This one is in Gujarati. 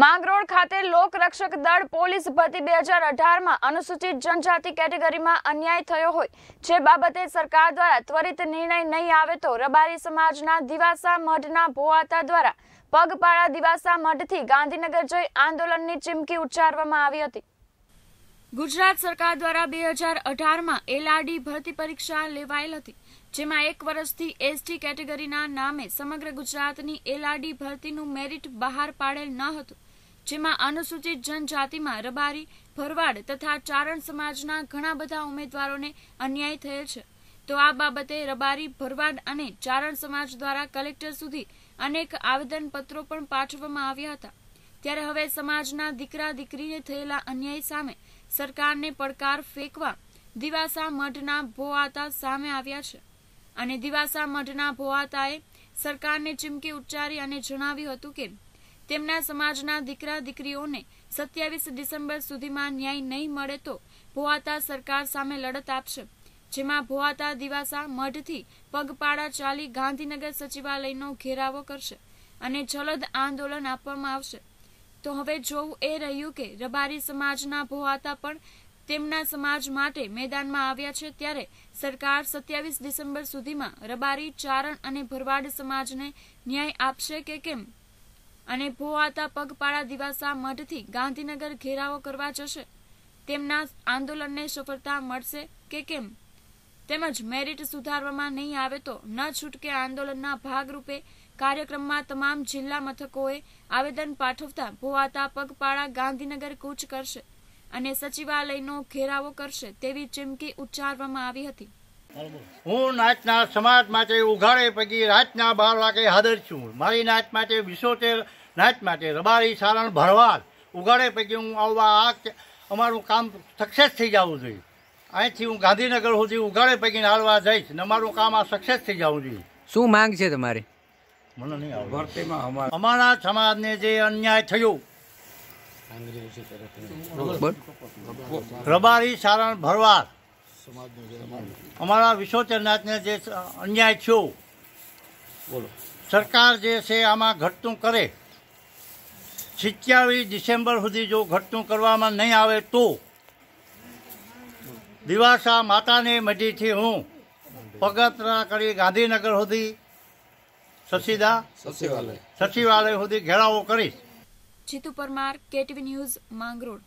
માંગરોળ ખાતે લોક રક્ષક દળ પોલીસ ભરતી બે હજાર અઢારમાં અનુસૂચિત જનજાતિ કેટેગરીમાં અન્યાય થયો હોય જે બાબતે સરકાર દ્વારા ત્વરિત નિર્ણય નહીં આવે તો રબારી સમાજના દિવાસા મઢના ભોવાતા દ્વારા પગપાળા દિવાસા મઢથી ગાંધીનગર જઈ આંદોલનની ચીમકી ઉચ્ચારવામાં આવી હતી ગુજરાત સરકાર દ્વારા બે હજાર અઢારમાં એલઆરડી ભરતી પરીક્ષા લેવાયેલ હતી જેમાં એક વર્ષથી એસટી કેટેગરીના નામે સમગ્ર ગુજરાતની એલઆરડી ભરતીનું મેરિટ બહાર પાડેલ ન હતું જેમાં અનુસૂચિત જનજાતિમાં રબારી ભરવાડ તથા ચારણ સમાજના ઘણા બધા ઉમેદવારોને અન્યાય થયેલ છે તો આ બાબતે રબારી ભરવાડ અને ચારણ સમાજ દ્વારા કલેક્ટર સુધી અનેક આવેદનપત્રો પણ પાઠવવામાં આવ્યા હતા ત્યારે હવે સમાજના દીકરા દીકરીને થયેલા અન્યાય સામે સરકારને પડકાર ફેંકવા દિવાસા મઢના ભોઆતા સામે આવ્યા છે અને દિવાસા મઢના ભોઆતાએ સરકારને ચીમકી ઉચ્ચારી અને જણાવ્યું હતું કે તેમના સમાજના દીકરા દીકરીઓને સત્યાવીસ ડિસેમ્બર સુધીમાં ન્યાય નહીં મળે તો ભોવાતા સરકાર સામે લડત આપશે જેમાં ભોવાતા દિવાસા મઢથી પગપાળા ચાલી ગાંધીનગર સચિવાલયનો ઘેરાવો કરશે અને જલદ આંદોલન આપવામાં આવશે તો હવે જોવું એ રહ્યું કે રબારી સમાજના ભોવાતા પણ તેમના સમાજ માટે મેદાનમાં આવ્યા છે ત્યારે સરકાર સત્યાવીસ ડિસેમ્બર સુધીમાં રબારી ચારણ અને ભરવાડ સમાજને ન્યાય આપશે કે કેમ અને ભોવાતા પગપાળા દિવાસા મઠથી ગાંધીનગર ઘેરાવો કરવા જશે તેમના આંદોલનને સફળતા મળશે કે કેમ તેમજ મેરિટ સુધારવામાં નહીં આવે તો ન છૂટકે આંદોલનના ભાગરૂપે કાર્યક્રમમાં તમામ જિલ્લા મથકોએ આવેદન પાઠવતા ભોવાતા પગપાળા ગાંધીનગર કૂચ કરશે અને સચિવાલયનો ઘેરાવો કરશે તેવી ચીમકી ઉચ્ચારવામાં આવી હતી હું નાચના સમાજ માટે ઉઘાડે પૈકી રાતના બાર વાગે હાજર છું મારી નાચ માટે વિસોતેર નાચ માટે રબારી સારણ ભરવાડ ઉગાડે પછી હું આવવા આ અમારું કામ સક્સેસ થઈ જવું જોઈએ અહીંથી હું ગાંધીનગર સુધી ઉગાડે પૈકી હાલવા જઈશ ને અમારું કામ આ સક્સેસ થઈ જવું જોઈએ શું માંગ છે તમારી મને નહીં આવડે અમારા સમાજને જે અન્યાય થયો રબારી સારણ ભરવાડ અમારા વિશ્વચરનાથને જે અન્યાય થયો સરકાર જે છે આમાં ઘટતું કરે સિત્યાવીસ ડિસેમ્બર સુધી જો ઘટતું કરવામાં નહીં આવે તો દિવાસા માતાને મઢીથી હું પગતરા કરી ગાંધીનગર સુધી સસીદા સચિવાલય સચિવાલય સુધી ઘેરાવો કરીશ જીતુ પરમાર કેટવી ન્યૂઝ માંગરોળ